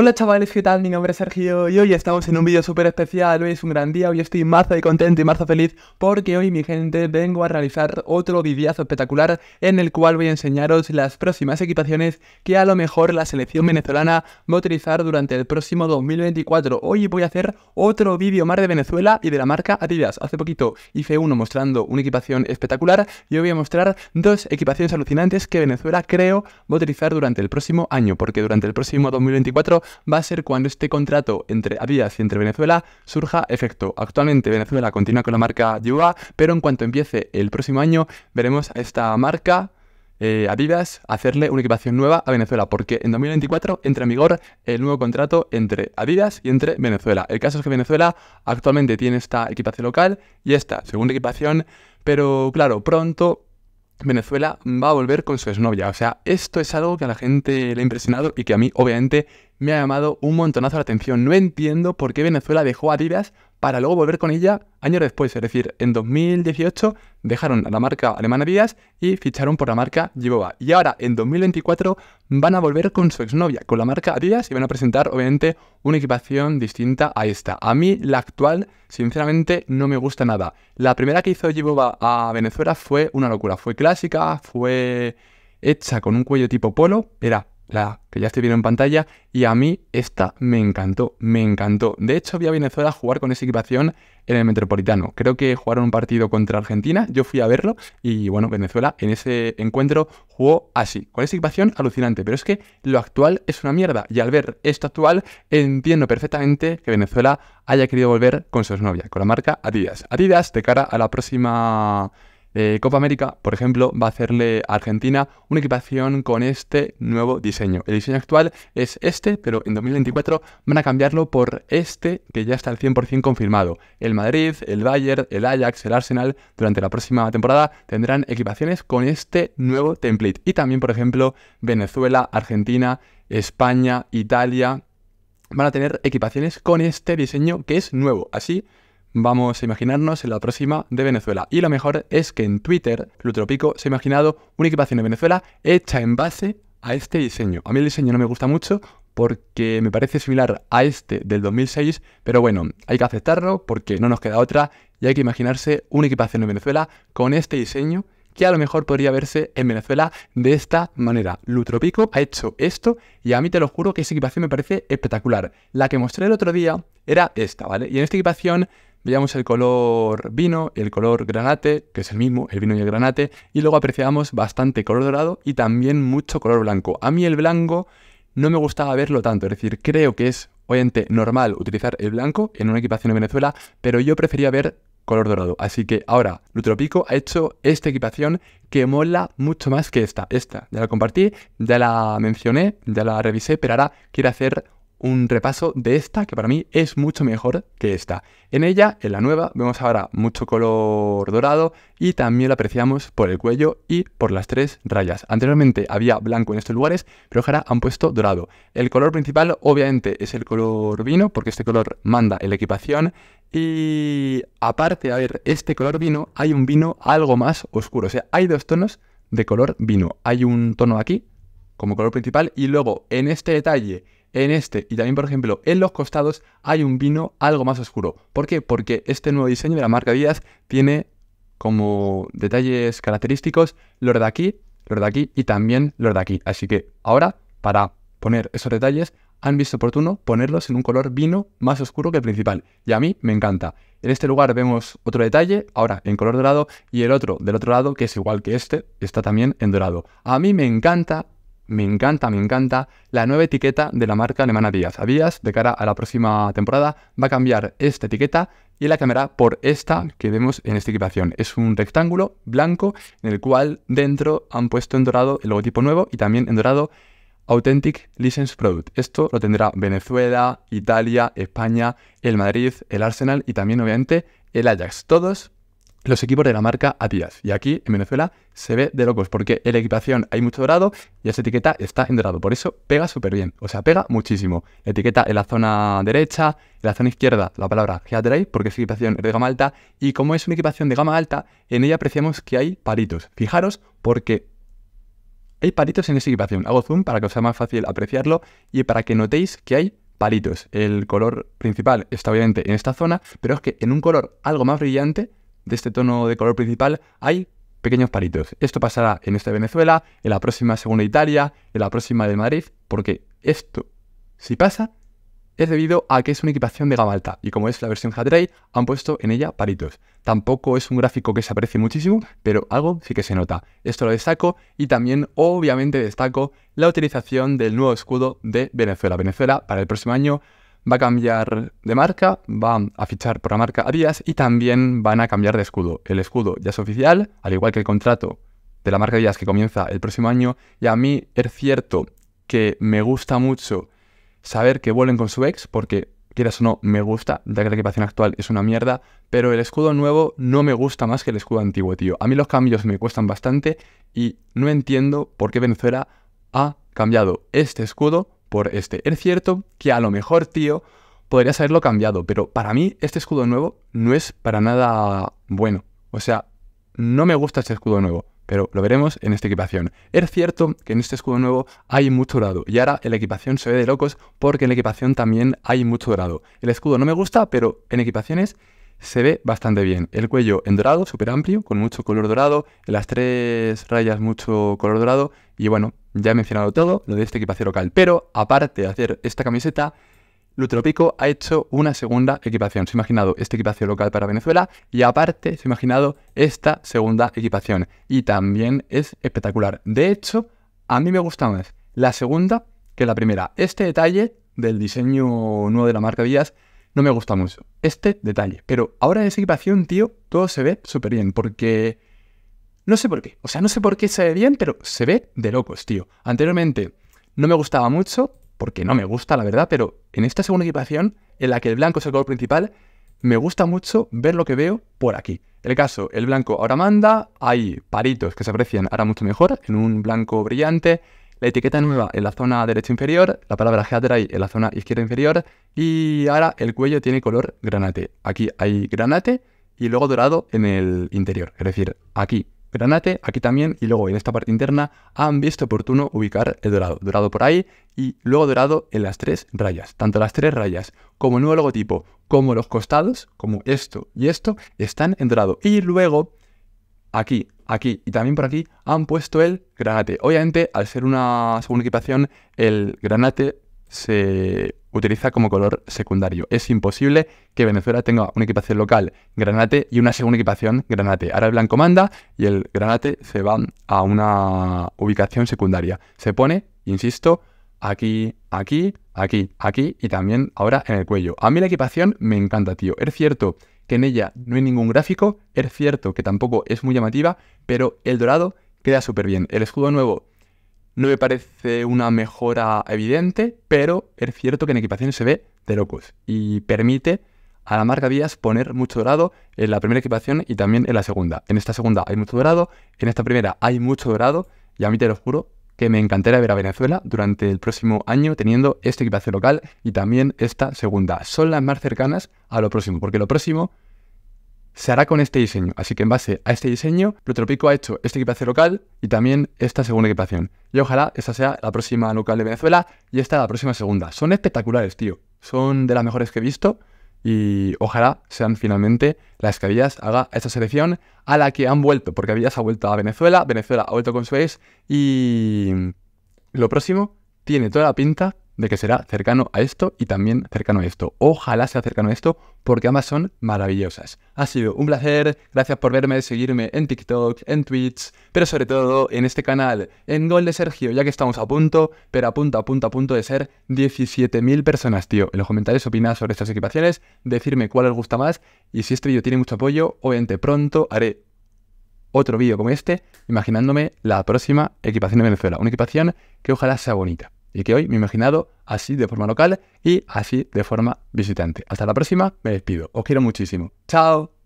Hola chavales, ¿qué tal? Mi nombre es Sergio y hoy estamos en un vídeo súper especial, hoy es un gran día, hoy estoy marzo y contento y marzo feliz porque hoy mi gente vengo a realizar otro videazo espectacular en el cual voy a enseñaros las próximas equipaciones que a lo mejor la selección venezolana va a utilizar durante el próximo 2024. Hoy voy a hacer otro vídeo más de Venezuela y de la marca Adidas. Hace poquito hice uno mostrando una equipación espectacular y hoy voy a mostrar dos equipaciones alucinantes que Venezuela creo va a utilizar durante el próximo año porque durante el próximo 2024 va a ser cuando este contrato entre Adidas y entre Venezuela surja efecto. Actualmente Venezuela continúa con la marca Yuga, pero en cuanto empiece el próximo año veremos a esta marca eh, Adidas hacerle una equipación nueva a Venezuela, porque en 2024 entra en vigor el nuevo contrato entre Adidas y entre Venezuela. El caso es que Venezuela actualmente tiene esta equipación local y esta segunda equipación, pero claro, pronto Venezuela va a volver con su exnovia. O sea, esto es algo que a la gente le ha impresionado y que a mí, obviamente, me ha llamado un montonazo la atención. No entiendo por qué Venezuela dejó a Divas para luego volver con ella años después. Es decir, en 2018 dejaron a la marca alemana Díaz y ficharon por la marca Jiboba. Y ahora, en 2024, van a volver con su exnovia, con la marca Díaz, y van a presentar, obviamente, una equipación distinta a esta. A mí, la actual, sinceramente, no me gusta nada. La primera que hizo Jiboba a Venezuela fue una locura. Fue clásica, fue hecha con un cuello tipo polo, era la que ya estoy viendo en pantalla, y a mí esta me encantó, me encantó. De hecho, vi a Venezuela jugar con esa equipación en el Metropolitano. Creo que jugaron un partido contra Argentina, yo fui a verlo, y bueno, Venezuela en ese encuentro jugó así, con esa equipación alucinante, pero es que lo actual es una mierda, y al ver esto actual, entiendo perfectamente que Venezuela haya querido volver con sus novias, con la marca Adidas. Adidas de cara a la próxima eh, Copa América, por ejemplo, va a hacerle a Argentina una equipación con este nuevo diseño. El diseño actual es este, pero en 2024 van a cambiarlo por este que ya está al 100% confirmado. El Madrid, el Bayern, el Ajax, el Arsenal, durante la próxima temporada tendrán equipaciones con este nuevo template. Y también, por ejemplo, Venezuela, Argentina, España, Italia, van a tener equipaciones con este diseño que es nuevo. Así vamos a imaginarnos en la próxima de Venezuela. Y lo mejor es que en Twitter, Lutropico se ha imaginado una equipación de Venezuela hecha en base a este diseño. A mí el diseño no me gusta mucho porque me parece similar a este del 2006, pero bueno, hay que aceptarlo porque no nos queda otra y hay que imaginarse una equipación de Venezuela con este diseño que a lo mejor podría verse en Venezuela de esta manera. Lutropico ha hecho esto y a mí te lo juro que esa equipación me parece espectacular. La que mostré el otro día era esta, ¿vale? Y en esta equipación veíamos el color vino y el color granate, que es el mismo, el vino y el granate, y luego apreciábamos bastante color dorado y también mucho color blanco. A mí el blanco no me gustaba verlo tanto, es decir, creo que es obviamente normal utilizar el blanco en una equipación en Venezuela, pero yo prefería ver color dorado. Así que ahora Lutropico ha hecho esta equipación que mola mucho más que esta. Esta ya la compartí, ya la mencioné, ya la revisé, pero ahora quiere hacer un repaso de esta, que para mí es mucho mejor que esta. En ella, en la nueva, vemos ahora mucho color dorado y también lo apreciamos por el cuello y por las tres rayas. Anteriormente había blanco en estos lugares, pero ahora han puesto dorado. El color principal obviamente es el color vino, porque este color manda en la equipación. Y aparte, a ver, este color vino, hay un vino algo más oscuro. O sea, hay dos tonos de color vino. Hay un tono aquí como color principal y luego en este detalle en este y también, por ejemplo, en los costados hay un vino algo más oscuro. ¿Por qué? Porque este nuevo diseño de la marca Díaz tiene como detalles característicos los de aquí, los de aquí y también los de aquí. Así que ahora, para poner esos detalles, han visto oportuno ponerlos en un color vino más oscuro que el principal. Y a mí me encanta. En este lugar vemos otro detalle, ahora en color dorado, y el otro del otro lado, que es igual que este, está también en dorado. A mí me encanta me encanta, me encanta la nueva etiqueta de la marca alemana Díaz. A Díaz, de cara a la próxima temporada, va a cambiar esta etiqueta y la cambiará por esta que vemos en esta equipación. Es un rectángulo blanco en el cual dentro han puesto en dorado el logotipo nuevo y también en dorado Authentic License Product. Esto lo tendrá Venezuela, Italia, España, el Madrid, el Arsenal y también obviamente el Ajax. Todos los equipos de la marca Adidas. Y aquí en Venezuela se ve de locos, porque en la equipación hay mucho dorado y esa etiqueta está en dorado. Por eso pega súper bien, o sea, pega muchísimo. La etiqueta en la zona derecha, en la zona izquierda, la palabra Headray, porque es equipación de gama alta. Y como es una equipación de gama alta, en ella apreciamos que hay palitos. Fijaros, porque hay palitos en esa equipación. Hago zoom para que os sea más fácil apreciarlo y para que notéis que hay palitos. El color principal está obviamente en esta zona, pero es que en un color algo más brillante de este tono de color principal, hay pequeños paritos. Esto pasará en este Venezuela, en la próxima segunda Italia, en la próxima de Madrid, porque esto, si pasa, es debido a que es una equipación de gama alta y como es la versión Hadray, han puesto en ella paritos. Tampoco es un gráfico que se aprecie muchísimo, pero algo sí que se nota. Esto lo destaco y también obviamente destaco la utilización del nuevo escudo de Venezuela. Venezuela para el próximo año va a cambiar de marca, va a fichar por la marca Adidas y también van a cambiar de escudo. El escudo ya es oficial, al igual que el contrato de la marca Adidas que comienza el próximo año. Y a mí es cierto que me gusta mucho saber que vuelven con su ex, porque quieras o no, me gusta, ya que la equipación actual es una mierda, pero el escudo nuevo no me gusta más que el escudo antiguo, tío. A mí los cambios me cuestan bastante y no entiendo por qué Venezuela ha cambiado este escudo por este. Es cierto que a lo mejor, tío, podrías haberlo cambiado, pero para mí este escudo nuevo no es para nada bueno. O sea, no me gusta este escudo nuevo, pero lo veremos en esta equipación. Es cierto que en este escudo nuevo hay mucho dorado, y ahora en la equipación se ve de locos porque en la equipación también hay mucho dorado. El escudo no me gusta, pero en equipaciones se ve bastante bien. El cuello en dorado, súper amplio, con mucho color dorado, las tres rayas mucho color dorado, y bueno, ya he mencionado todo, lo de este equipación local, pero aparte de hacer esta camiseta, Lutropico ha hecho una segunda equipación. Se ha imaginado este equipación local para Venezuela y aparte se ha imaginado esta segunda equipación. Y también es espectacular. De hecho, a mí me gusta más la segunda que la primera. Este detalle del diseño nuevo de la marca Díaz no me gusta mucho. Este detalle. Pero ahora en esa equipación, tío, todo se ve súper bien porque no sé por qué. O sea, no sé por qué se ve bien, pero se ve de locos, tío. Anteriormente no me gustaba mucho, porque no me gusta, la verdad, pero en esta segunda equipación, en la que el blanco es el color principal, me gusta mucho ver lo que veo por aquí. El caso, el blanco ahora manda, hay paritos que se aprecian ahora mucho mejor, en un blanco brillante, la etiqueta nueva en la zona derecha inferior, la palabra Headray en la zona izquierda inferior, y ahora el cuello tiene color granate. Aquí hay granate y luego dorado en el interior, es decir, aquí Granate, aquí también, y luego en esta parte interna, han visto oportuno ubicar el dorado. Dorado por ahí y luego dorado en las tres rayas. Tanto las tres rayas como el nuevo logotipo, como los costados, como esto y esto, están en dorado. Y luego, aquí, aquí y también por aquí, han puesto el granate. Obviamente, al ser una segunda equipación, el granate se utiliza como color secundario. Es imposible que Venezuela tenga una equipación local granate y una segunda equipación granate. Ahora el blanco manda y el granate se va a una ubicación secundaria. Se pone, insisto, aquí, aquí, aquí, aquí y también ahora en el cuello. A mí la equipación me encanta, tío. Es cierto que en ella no hay ningún gráfico, es cierto que tampoco es muy llamativa, pero el dorado queda súper bien. El escudo nuevo no me parece una mejora evidente, pero es cierto que en equipación se ve de locos y permite a la marca Díaz poner mucho dorado en la primera equipación y también en la segunda. En esta segunda hay mucho dorado, en esta primera hay mucho dorado y a mí te lo juro que me encantaría ver a Venezuela durante el próximo año teniendo esta equipación local y también esta segunda. Son las más cercanas a lo próximo, porque lo próximo se hará con este diseño. Así que en base a este diseño, Plutropico ha hecho este equipación local y también esta segunda equipación. Y ojalá esta sea la próxima local de Venezuela y esta la próxima segunda. Son espectaculares, tío. Son de las mejores que he visto y ojalá sean finalmente las que Avillas haga esta selección a la que han vuelto, porque Avillas ha vuelto a Venezuela, Venezuela ha vuelto con su ex y lo próximo tiene toda la pinta de que será cercano a esto y también cercano a esto. Ojalá sea cercano a esto porque ambas son maravillosas. Ha sido un placer, gracias por verme, seguirme en TikTok, en Twitch, pero sobre todo en este canal, en Gol de Sergio, ya que estamos a punto, pero a punto, a punto, a punto de ser 17.000 personas, tío. En los comentarios opinad sobre estas equipaciones, decirme cuál os gusta más y si este vídeo tiene mucho apoyo, obviamente pronto haré otro vídeo como este, imaginándome la próxima equipación de Venezuela. Una equipación que ojalá sea bonita y que hoy me he imaginado así de forma local y así de forma visitante. Hasta la próxima, me despido. Os quiero muchísimo. Chao.